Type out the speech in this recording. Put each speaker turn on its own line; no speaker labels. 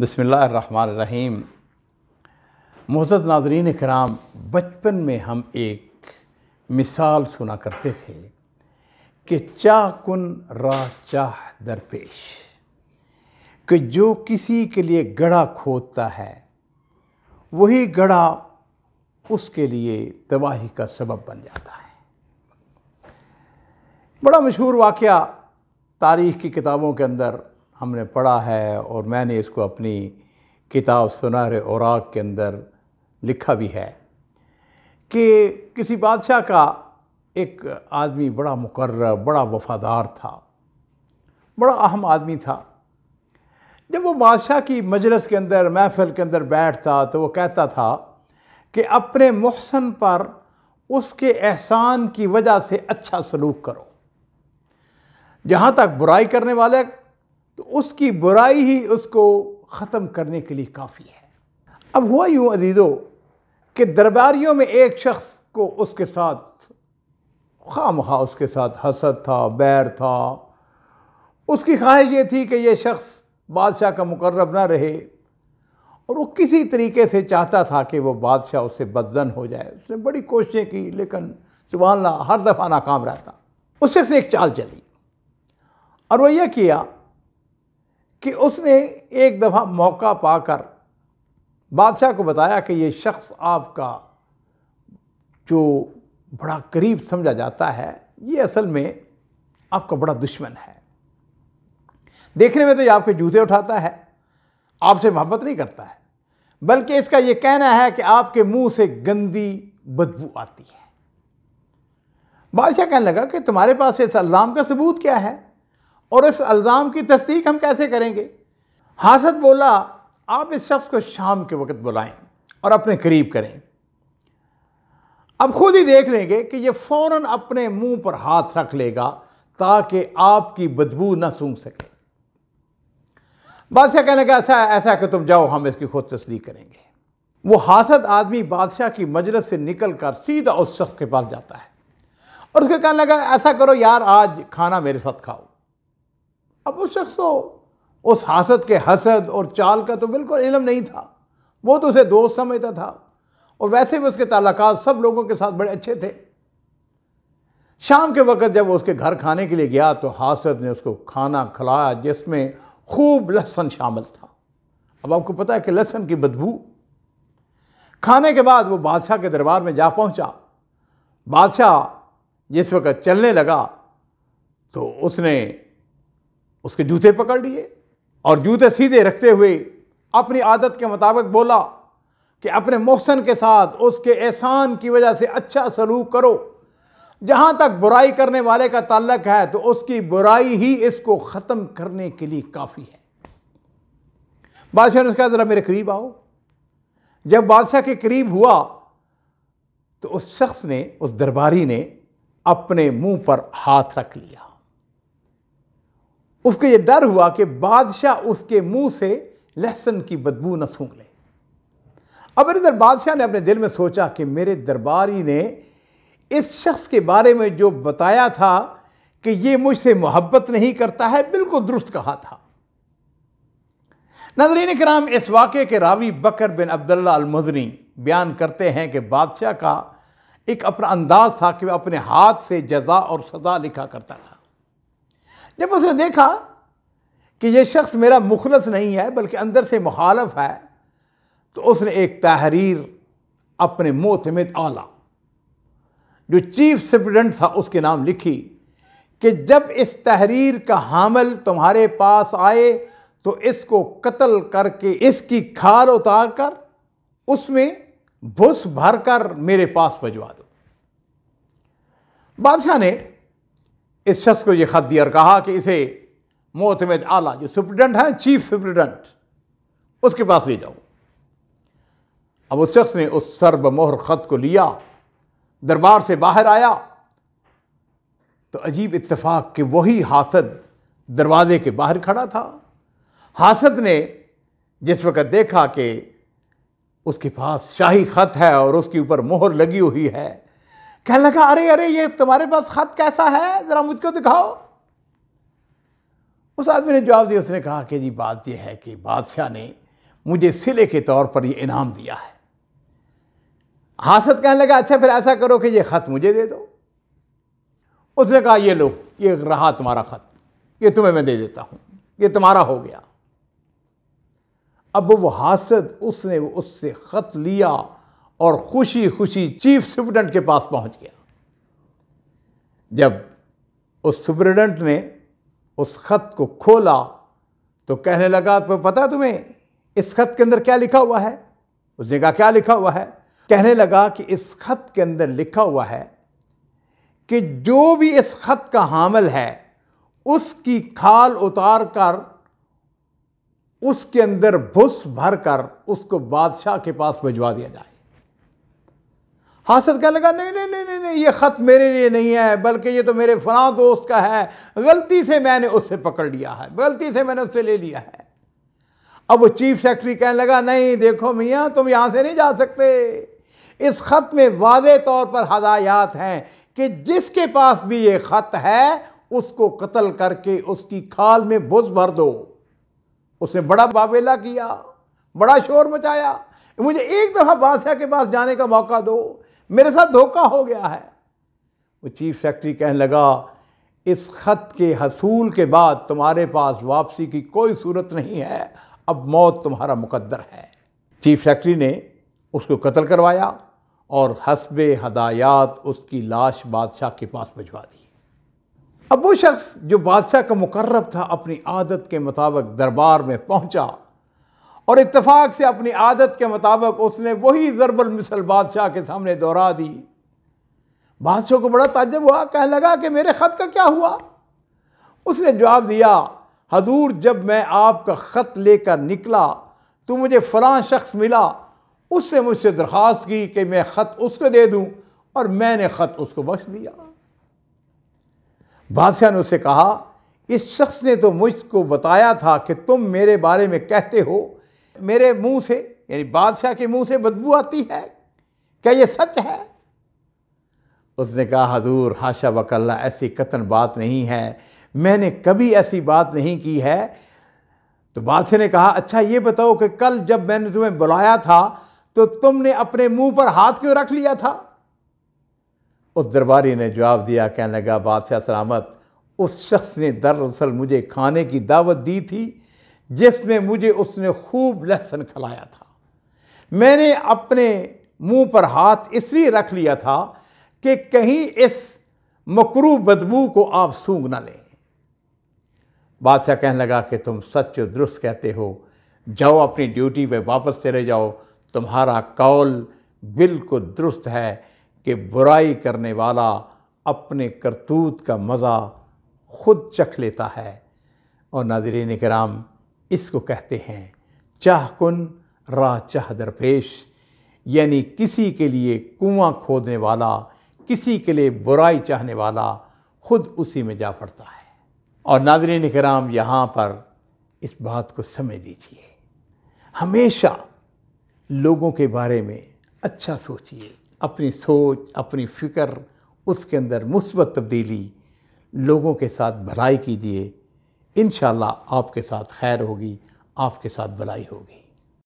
बसमीम मोहत नाजरीन कराम बचपन में हम एक मिसाल सुना करते थे कि चाह कन रा चाह दरपेश कि जो किसी के लिए गढ़ा खोदता है वही गढ़ा उसके लिए तबाही का सबब बन जाता है बड़ा मशहूर वाक़ तारीख़ की किताबों के अंदर हमने पढ़ा है और मैंने इसको अपनी किताब सुनहर औराक के अंदर लिखा भी है कि किसी बादशाह का एक आदमी बड़ा मुकर्र बड़ा वफ़ादार था बड़ा अहम आदमी था जब वो बादशाह की मजलस के अंदर महफिल के अंदर बैठता तो वो कहता था कि अपने मोहसन पर उसके एहसान की वजह से अच्छा सलूक करो जहाँ तक बुराई करने वाले तो उसकी बुराई ही उसको ख़त्म करने के लिए काफ़ी है अब हुआ यूँ अजीज़ो कि दरबारियों में एक शख्स को उसके साथ खाम खा उसके साथ हसद था बैर था उसकी ख्वाहिश ये थी कि यह शख्स बादशाह का मुकर्रब ना रहे और वो किसी तरीके से चाहता था कि वो बादशाह उससे बदजन हो जाए उसने बड़ी कोशिशें की लेकिन सुबह हर दफ़ा नाकाम रहता उस शख्स एक चाल चली और वह यह किया कि उसने एक दफ़ा मौका पाकर बादशाह को बताया कि ये शख्स आपका जो बड़ा करीब समझा जाता है ये असल में आपका बड़ा दुश्मन है देखने में तो ये आपके जूते उठाता है आपसे मोहब्बत नहीं करता है बल्कि इसका ये कहना है कि आपके मुंह से गंदी बदबू आती है बादशाह कहने लगा कि तुम्हारे पास इस अल्ज़ाम का सबूत क्या है और इस अल्ज़ाम की तस्दीक हम कैसे करेंगे हासत बोला आप इस शख्स को शाम के वक्त बुलाएं और अपने करीब करें अब खुद ही देख लेंगे कि ये फ़ौर अपने मुंह पर हाथ रख लेगा ताकि आपकी बदबू ना सूंघ सके बादशाह कहने का अच्छा, ऐसा ऐसा कि तुम जाओ हम इसकी खुद तस्दीक करेंगे वो हासत आदमी बादशाह की मजलस से निकल कर सीधा उस शख्स के पास जाता है और उसके कहने लगा ऐसा करो यार आज खाना मेरे साथ खाओ अब उस शख्स को उस हासत के हसद और चाल का तो बिल्कुल इलम नहीं था वो तो उसे दोस्त समझता था और वैसे भी उसके ताल्लुक सब लोगों के साथ बड़े अच्छे थे शाम के वक़्त जब उसके घर खाने के लिए गया तो हासद ने उसको खाना खिलाया जिसमें खूब लहसन शामिल था अब आपको पता है कि लहसन की बदबू खाने के बाद वो बादशाह के दरबार में जा पहुंचा बादशाह जिस वक़्त चलने लगा तो उसने उसके जूते पकड़ लिए और जूते सीधे रखते हुए अपनी आदत के मुताबिक बोला कि अपने मोहसन के साथ उसके एहसान की वजह से अच्छा सलूक करो जहाँ तक बुराई करने वाले का ताल्लक है तो उसकी बुराई ही इसको ख़त्म करने के लिए काफ़ी है बादशाह ने उसका ज़रा मेरे करीब आओ जब बादशाह के करीब हुआ तो उस शख्स ने उस दरबारी ने अपने मुंह पर हाथ रख लिया उसको ये डर हुआ कि बादशाह उसके मुंह से लहसन की बदबू न सूंघ ले अब इधर बादशाह ने अपने दिल में सोचा कि मेरे दरबारी ने इस शख्स के बारे में जो बताया था कि ये मुझसे मोहब्बत नहीं करता है बिल्कुल दुरुस्त कहा था नजरीन कराम इस वाक़े के रावी बकर बिन अब्दुल्ला अलमदनी बयान करते हैं कि बादशाह का एक अपना अंदाज था कि वह अपने हाथ से जजा और सजा लिखा करता था जब उसने देखा कि यह शख्स मेरा मुखलस नहीं है बल्कि अंदर से मुखालफ है तो उसने एक तहरीर अपने मोतमद आला जो चीफ सेप्रेडेंट था उसके नाम लिखी कि जब इस तहरीर का हामल तुम्हारे पास आए तो इसको कत्ल करके इसकी खाल उतार कर उसमें भुस भर कर मेरे पास भिजवा दो बादशाह ने इस शख्स को ये ख़त दिया और कहा कि इसे मोहतमद आला जो सुप्रिटेंडेंट हैं चीफ सुप्रिटेंडेंट उसके पास ले जाओ अब उस शख्स ने उस सरब मोहर ख़त को लिया दरबार से बाहर आया तो अजीब इतफाक कि वही हासद दरवाजे के बाहर खड़ा था हासद ने जिस वक़्त देखा कि उसके पास शाही ख़त है और उसके ऊपर मोहर लगी हुई है कहने लगा अरे अरे ये तुम्हारे पास ख़त कैसा है ज़रा मुझको दिखाओ उस आदमी ने जवाब दिया उसने कहा कि जी बात यह है कि बादशाह ने मुझे सिले के तौर पर ये इनाम दिया है हासत कहने लगा अच्छा फिर ऐसा करो कि ये ख़त मुझे दे दो उसने कहा ये लो ये रहा तुम्हारा ख़त ये तुम्हें मैं दे देता हूं ये तुम्हारा हो गया अब वो हासत उसने उससे ख़त लिया और खुशी खुशी चीफ सुप्रिटेंडेंट के पास पहुंच गया जब उस सुप्रिटेंडेंट ने उस खत को खोला तो कहने लगा तो पता तुम्हें इस खत के अंदर क्या लिखा हुआ है उसने कहा क्या लिखा हुआ है कहने लगा कि इस खत के अंदर लिखा हुआ है कि जो भी इस खत का हामिल है उसकी खाल उतार कर उसके अंदर भुस भर कर उसको बादशाह के पास भिजवा दिया जाए हासद कहने लगा नहीं नहीं नहीं नहीं नहीं ये ख़त मेरे लिए नहीं है बल्कि ये तो मेरे फलां दोस्त का है गलती से मैंने उससे पकड़ लिया है गलती से मैंने उससे ले लिया है अब वो चीफ सेक्रेटरी कहने लगा नहीं देखो मियाँ तुम यहाँ से नहीं जा सकते इस ख़त में वाज तौर पर हदायात हैं कि जिसके पास भी ये ख़त है उसको कत्ल करके उसकी खाल में बुज भर दो उसने बड़ा बावेला किया बड़ा शोर मचाया मुझे एक दफ़ा बादशाह के पास जाने का मौका दो मेरे साथ धोखा हो गया है वो चीफ सेक्रेटरी कहने लगा इस ख़त के हसूल के बाद तुम्हारे पास वापसी की कोई सूरत नहीं है अब मौत तुम्हारा मुकद्दर है चीफ सेक्रेटरी ने उसको कत्ल करवाया और हसब हदायात उसकी लाश बादशाह के पास भिजवा दी अब वो शख्स जो बादशाह का मुकर्रब था अपनी आदत के मुताबिक दरबार में पहुंचा और इतफाक से अपनी आदत के मुताबिक उसने वही ज़रबल मिसल बादशाह के सामने दोहरा दी बादशाह को बड़ा तजब हुआ कह लगा कि मेरे ख़त का क्या हुआ उसने जवाब दिया हजूर जब मैं आपका ख़त लेकर निकला तो मुझे फ़लाँ शख्स मिला उससे मुझसे दरख्वास्त की कि मैं ख़त उसको दे दूँ और मैंने ख़त उसको बख्श दिया बादशाह ने उससे कहा इस शख्स ने तो मुझको बताया था कि तुम मेरे बारे में कहते हो मेरे मुंह से यानी बादशाह के मुंह से बदबू आती है क्या ये सच है उसने कहा हजूर हाशा वकल्ला ऐसी कतन बात नहीं है मैंने कभी ऐसी बात नहीं की है तो बादशाह ने कहा अच्छा ये बताओ कि कल जब मैंने तुम्हें बुलाया था तो तुमने अपने मुंह पर हाथ क्यों रख लिया था उस दरबारी ने जवाब दिया कहने लगा बादशाह सलामत उस शख्स ने दरअसल मुझे खाने की दावत दी थी जिसमें मुझे उसने खूब लहसन खिलाया था मैंने अपने मुंह पर हाथ इसलिए रख लिया था कि कहीं इस मकरू बदबू को आप सूंघ ना लें बादशाह कहने लगा कि तुम सच दुरुस्त कहते हो जाओ अपनी ड्यूटी पे वापस चले जाओ तुम्हारा कौल बिल्कुल दुरुस्त है कि बुराई करने वाला अपने करतूत का मज़ा खुद चख लेता है और नादरी कराम इसको कहते हैं चाह कन राह चाह दरपेश यानी किसी के लिए कुआं खोदने वाला किसी के लिए बुराई चाहने वाला खुद उसी में जा पड़ता है और नादरी कराम यहाँ पर इस बात को समझ लीजिए हमेशा लोगों के बारे में अच्छा सोचिए अपनी सोच अपनी फ़िक्र उसके अंदर मुस्बत तब्दीली लोगों के साथ भलाई कीजिए इन आपके साथ खैर होगी आपके साथ भलाई होगी